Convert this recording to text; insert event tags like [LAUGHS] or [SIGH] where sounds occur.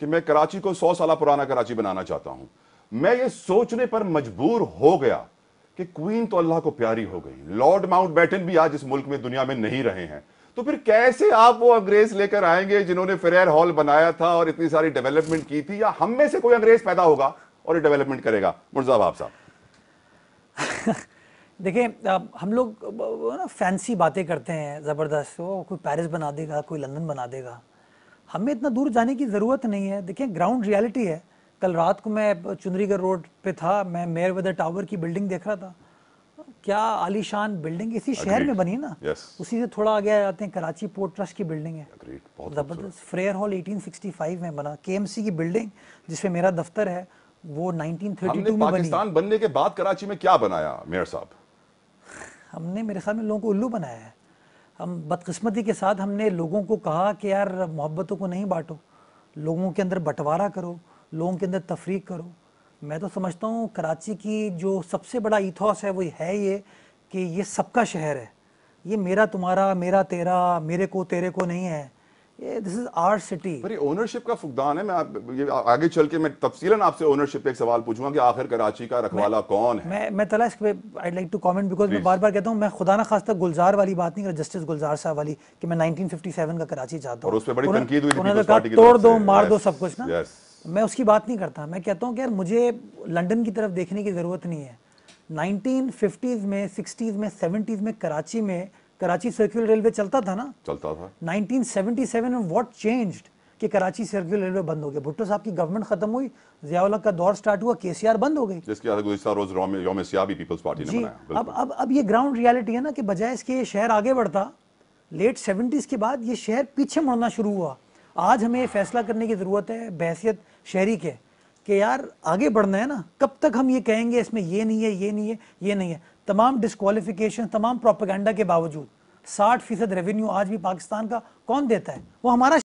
कि मैं कराची को सौ साल पुराना कराची बनाना चाहता हूं मैं ये सोचने पर मजबूर हो गया कि क्वीन तो अल्लाह को प्यारी हो गई लॉर्ड माउंट बैटन भी आज इस मुल्क में दुनिया में नहीं रहे हैं तो फिर कैसे आप वो अंग्रेज लेकर आएंगे जिन्होंने फेरेर हॉल बनाया था और इतनी सारी डेवलपमेंट की थी या हम में से कोई अंग्रेज पैदा होगा और ये डेवलपमेंट करेगा बाब साहब [LAUGHS] देखिए हम लोग ना फैंसी बातें करते हैं ज़बरदस्त वो कोई पेरिस बना देगा कोई लंदन बना देगा हमें इतना दूर जाने की ज़रूरत नहीं है देखिए ग्राउंड रियलिटी है कल रात को मैं चुंदरीगढ़ रोड पे था मैं मेयर वेदर टावर की बिल्डिंग देख रहा था क्या आलीशान बिल्डिंग इसी शहर में बनी ना yes. उसी से थोड़ा आगे आ जाते हैं कराची पोर्ट ट्रस्ट की बिल्डिंग है ज़बरदस्त फ्रेयर हॉल 1865 में बना के की बिल्डिंग जिसमें मेरा दफ्तर है वो 1932 में पाकिस्तान बनी बनने के बाद कराची में क्या बनाया मेयर साहब हमने मेरे ख्याल में लोगों को उल्लू बनाया है हम बदकस्मती के साथ हमने लोगों को कहा कि यार मोहब्बतों को नहीं बांटो लोगों के अंदर बंटवारा करो लोगों के अंदर तफरीक करो मैं तो समझता हूँ कराची की जो सबसे बड़ा इथॉस है वो है ये कि ये सबका शहर है ये मेरा तुम्हारा मेरा तेरा मेरे को तेरे को नहीं है ये दिस इज आर सिटी पर ये ओनरशिप का फुकदान है मैं आप, ये आगे चल के मैं तफसीलन आपसे ओनरशिप पे एक सवाल पूछूंगा कि आखिर कराची का रखवाला कौन है मैं मैं तलाश पे I like to comment because मैं बार बार कहता हूं मैं खुदा ना खास्ता गुलजार वाली बात नहीं कर जस्टिस गुलजार साहब वाली कि मैं 1957 का कराची चाहता हूं और उस पे बड़ी تنقید हुई थी उन्होंने कहा तोड़ दो मार दो सब कुछ ना यस मैं उसकी बात नहीं करता मैं कहता हूं कि यार मुझे लंदन की तरफ देखने की ज़रूरत नहीं है 1950s में 60s में 70s में कराची में कराची सर्कुलर रेलवे चलता था ना चलता था 1977 में व्हाट चेंज्ड कि कराची सर्कुलर रेलवे बंद हो गया भुट्टो साहब की गवर्नमेंट खत्म हुई जियाउल्ला का दौर स्टार्ट हुआ केसीआर बंद हो गई जिसके बाद रोज योम भी पीपल्स पार्टी ने बनाया अब अब अब ये ग्राउंड रियलिटी है ना कि बजाय इसके ये शहर आगे बढ़ता लेट सेवेंटीज़ के बाद ये शहर पीछे मुड़ना शुरू हुआ आज हमें ये फैसला करने की ज़रूरत है बहसियत शहरी के कि यार आगे बढ़ना है ना कब तक हम ये कहेंगे इसमें ये नहीं है ये नहीं है ये नहीं है तमाम डिस्कवालिफिकेशन तमाम प्रोपेगेंडा के बावजूद साठ फीसद रेवेन्यू आज भी पाकिस्तान का कौन देता है वो हमारा